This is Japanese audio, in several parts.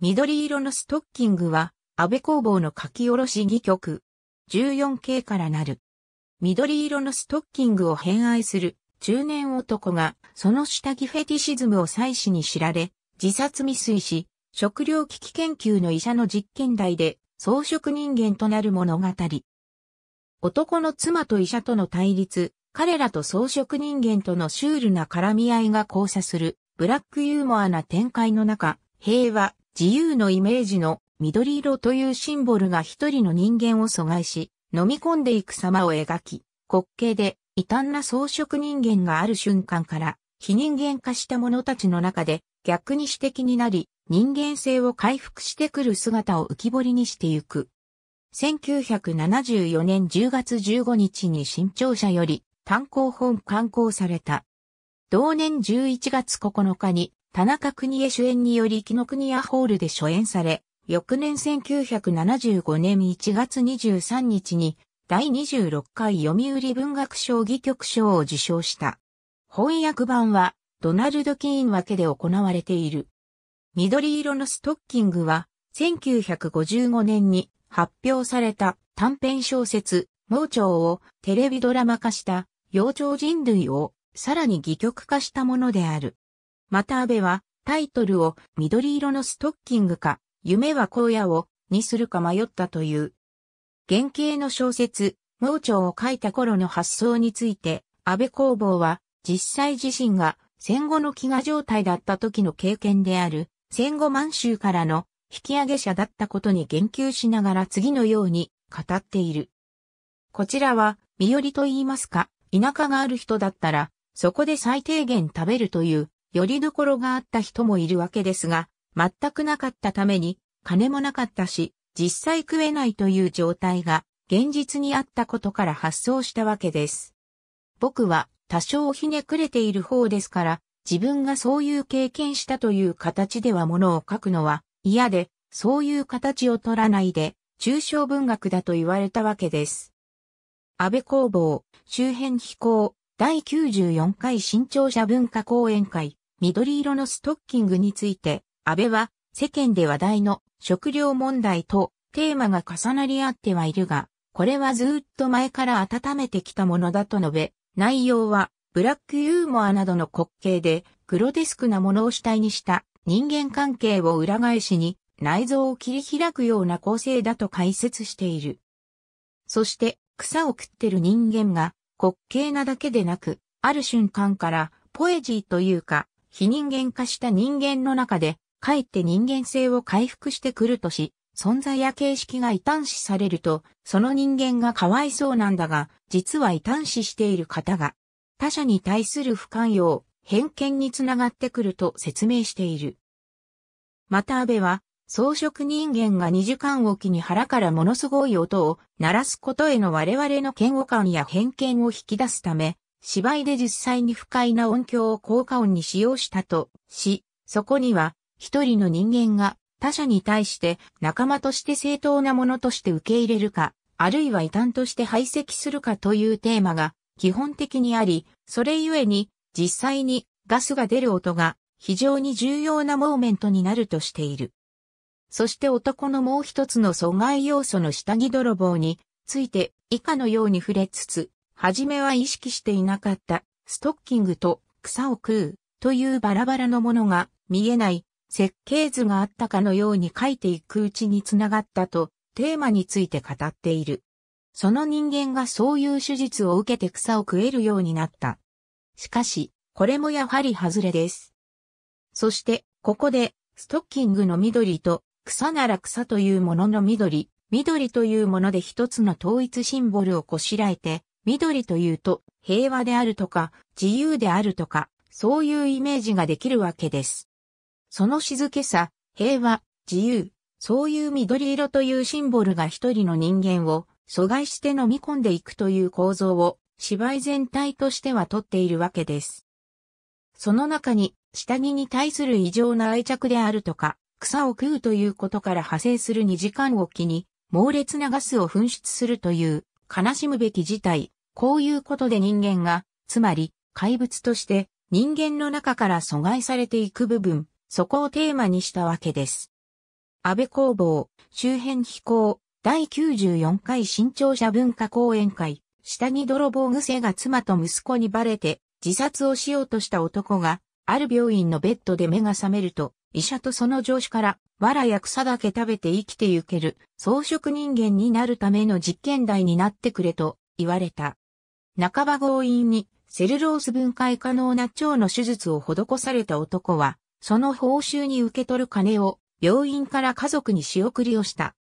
緑色のストッキングは、安倍工房の書き下ろし戯曲。14系からなる。緑色のストッキングを偏愛する中年男が、その下着フェティシズムを妻子に知られ、自殺未遂し、食糧危機研究の医者の実験台で、装飾人間となる物語。男の妻と医者との対立、彼らと装飾人間とのシュールな絡み合いが交差する、ブラックユーモアな展開の中、平和、自由のイメージの緑色というシンボルが一人の人間を阻害し、飲み込んでいく様を描き、滑稽で異端な装飾人間がある瞬間から、非人間化した者たちの中で逆に私的になり、人間性を回復してくる姿を浮き彫りにしてゆく。1974年10月15日に新潮社より単行本刊行された。同年11月9日に田中邦衛主演により紀ノ国屋ホールで初演され、翌年1975年1月23日に第26回読売文学賞戯曲賞を受賞した。翻訳版はドナルド・キーン分けで行われている。緑色のストッキングは1955年に発表された短編小説、盲腸をテレビドラマ化した、幼鳥人類をさらに戯曲化したものである。また安倍は、タイトルを緑色のストッキングか、夢は荒野をにするか迷ったという。原型の小説、盲腸を書いた頃の発想について、安倍工房は実際自身が戦後の飢餓状態だった時の経験である戦後満州からの引き上げ者だったことに言及しながら次のように語っている。こちらは、身寄りと言いますか、田舎がある人だったら、そこで最低限食べるというよりどころがあった人もいるわけですが、全くなかったために、金もなかったし、実際食えないという状態が現実にあったことから発想したわけです。僕は多少ひねくれている方ですから、自分がそういう経験したという形ではものを書くのは嫌で、そういう形を取らないで、抽象文学だと言われたわけです。安倍工房、周辺飛行、第94回新潮社文化講演会、緑色のストッキングについて、安倍は世間で話題の食料問題とテーマが重なり合ってはいるが、これはずっと前から温めてきたものだと述べ、内容はブラックユーモアなどの滑稽でグロテスクなものを主体にした人間関係を裏返しに内臓を切り開くような構成だと解説している。そして草を食ってる人間が滑稽なだけでなく、ある瞬間からポエジーというか非人間化した人間の中で、かえって人間性を回復してくるとし、存在や形式が異端視されると、その人間がかわいそうなんだが、実は異端視している方が、他者に対する不寛容、偏見につながってくると説明している。また安倍は、草食人間が2時間おきに腹からものすごい音を鳴らすことへの我々の嫌悪感や偏見を引き出すため、芝居で実際に不快な音響を効果音に使用したとし、そこには一人の人間が他者に対して仲間として正当なものとして受け入れるか、あるいは異端として排斥するかというテーマが基本的にあり、それゆえに実際にガスが出る音が非常に重要なモーメントになるとしている。そして男のもう一つの阻害要素の下着泥棒について以下のように触れつつ、初めは意識していなかったストッキングと草を食うというバラバラのものが見えない設計図があったかのように書いていくうちにつながったとテーマについて語っている。その人間がそういう手術を受けて草を食えるようになった。しかし、これもやはり外れです。そして、ここで、ストッキングの緑と、草なら草というものの緑、緑というもので一つの統一シンボルをこしらえて、緑というと平和であるとか自由であるとか、そういうイメージができるわけです。その静けさ、平和、自由、そういう緑色というシンボルが一人の人間を阻害して飲み込んでいくという構造を芝居全体としてはとっているわけです。その中に下着に対する異常な愛着であるとか、草を食うということから派生する2時間をきに猛烈なガスを噴出するという悲しむべき事態、こういうことで人間が、つまり怪物として人間の中から阻害されていく部分、そこをテーマにしたわけです。安倍工房、周辺飛行、第94回新潮社文化講演会、下着泥棒癖が妻と息子にバレて自殺をしようとした男がある病院のベッドで目が覚めると、医者とその上司から、藁や草だけ食べて生きてゆける、草食人間になるための実験台になってくれと言われた。半ば強引に、セルロース分解可能な腸の手術を施された男は、その報酬に受け取る金を、病院から家族に仕送りをした。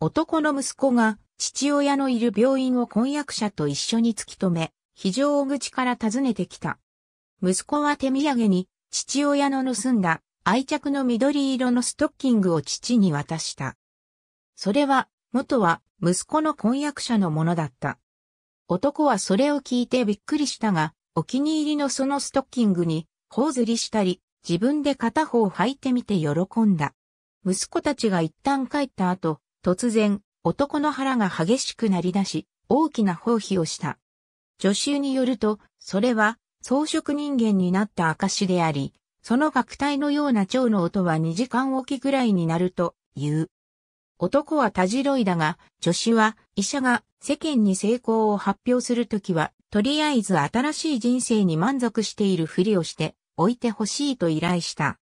男の息子が、父親のいる病院を婚約者と一緒に突き止め、非常口から訪ねてきた。息子は手土産に、父親の盗んだ愛着の緑色のストッキングを父に渡した。それは、元は息子の婚約者のものだった。男はそれを聞いてびっくりしたが、お気に入りのそのストッキングに、頬ずりしたり、自分で片方履いてみて喜んだ。息子たちが一旦帰った後、突然、男の腹が激しくなり出し、大きな放棄をした。助手によると、それは、装飾人間になった証であり、その楽体のような蝶の音は2時間おきぐらいになるという。男はたじろいだが、女子は医者が世間に成功を発表するときは、とりあえず新しい人生に満足しているふりをしておいてほしいと依頼した。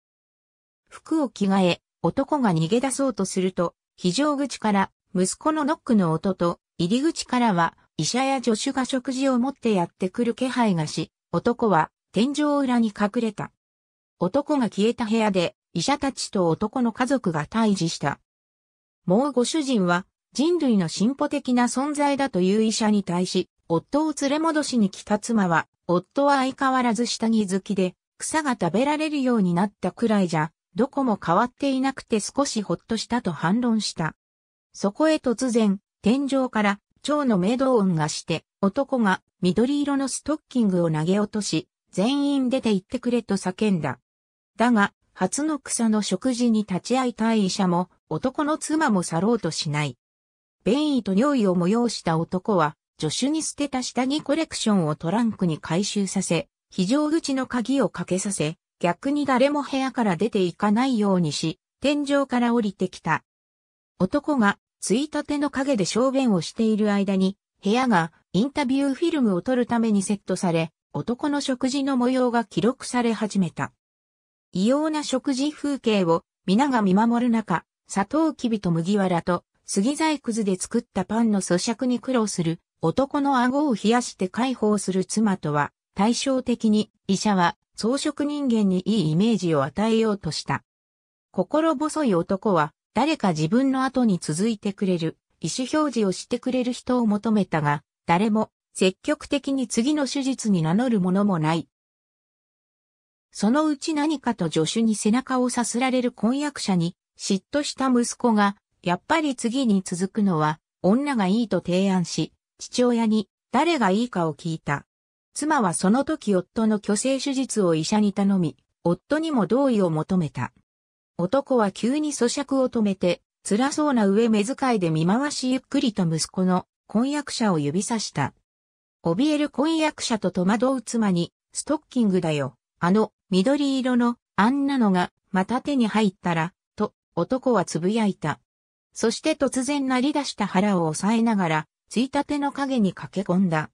服を着替え、男が逃げ出そうとすると、非常口から息子のノックの音と、入り口からは医者や助手が食事を持ってやってくる気配がし、男は天井裏に隠れた。男が消えた部屋で医者たちと男の家族が退治した。もうご主人は人類の進歩的な存在だという医者に対し、夫を連れ戻しに来た妻は、夫は相変わらず下着好きで、草が食べられるようになったくらいじゃ、どこも変わっていなくて少しほっとしたと反論した。そこへ突然、天井から蝶のメドド音がして、男が緑色のストッキングを投げ落とし、全員出て行ってくれと叫んだ。だが、初の草の食事に立ち会いたい医者も、男の妻も去ろうとしない。便意と尿意を催した男は、助手に捨てた下着コレクションをトランクに回収させ、非常口の鍵をかけさせ、逆に誰も部屋から出ていかないようにし、天井から降りてきた。男がついたての陰で小便をしている間に、部屋がインタビューフィルムを撮るためにセットされ、男の食事の模様が記録され始めた。異様な食事風景を皆が見守る中、砂糖きびと麦わらと杉細くずで作ったパンの咀嚼に苦労する男の顎を冷やして解放する妻とは対照的に医者は草食人間にいいイメージを与えようとした。心細い男は誰か自分の後に続いてくれる、意思表示をしてくれる人を求めたが、誰も積極的に次の手術に名乗るものもない。そのうち何かと助手に背中をさすられる婚約者に嫉妬した息子が、やっぱり次に続くのは女がいいと提案し、父親に誰がいいかを聞いた。妻はその時夫の虚勢手術を医者に頼み、夫にも同意を求めた。男は急に咀嚼を止めて、辛そうな上目遣いで見回しゆっくりと息子の婚約者を指さした。怯える婚約者と戸惑う妻に、ストッキングだよ。あの、緑色の、あんなのが、また手に入ったら、と、男は呟いた。そして突然鳴り出した腹を押さえながら、ついたての影に駆け込んだ。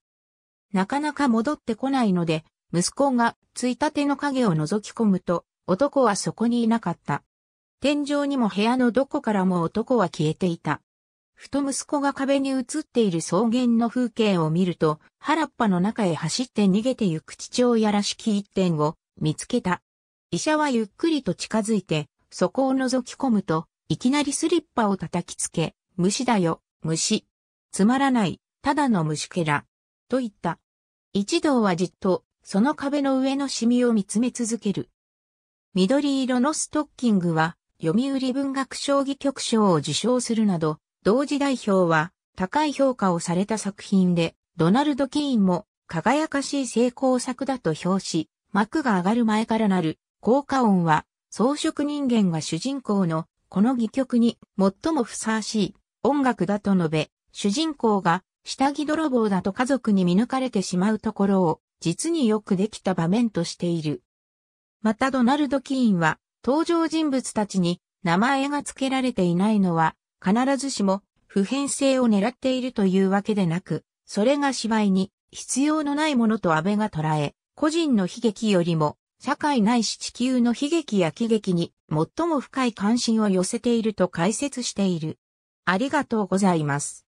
なかなか戻ってこないので、息子がついたての影を覗き込むと、男はそこにいなかった。天井にも部屋のどこからも男は消えていた。ふと息子が壁に映っている草原の風景を見ると、原っぱの中へ走って逃げてゆく父親らしき一点を見つけた。医者はゆっくりと近づいて、そこを覗き込むと、いきなりスリッパを叩きつけ、虫だよ、虫。つまらない、ただの虫けら。と言った。一同はじっと、その壁の上のシミを見つめ続ける。緑色のストッキングは、読売文学賞棋局賞を受賞するなど、同時代表は高い評価をされた作品で、ドナルド・キーンも輝かしい成功作だと評し、幕が上がる前からなる効果音は装飾人間が主人公のこの戯曲に最もふさわしい音楽だと述べ、主人公が下着泥棒だと家族に見抜かれてしまうところを実によくできた場面としている。またドナルド・キーンは登場人物たちに名前が付けられていないのは、必ずしも普遍性を狙っているというわけでなく、それが芝居に必要のないものと安倍が捉え、個人の悲劇よりも社会ないし地球の悲劇や喜劇に最も深い関心を寄せていると解説している。ありがとうございます。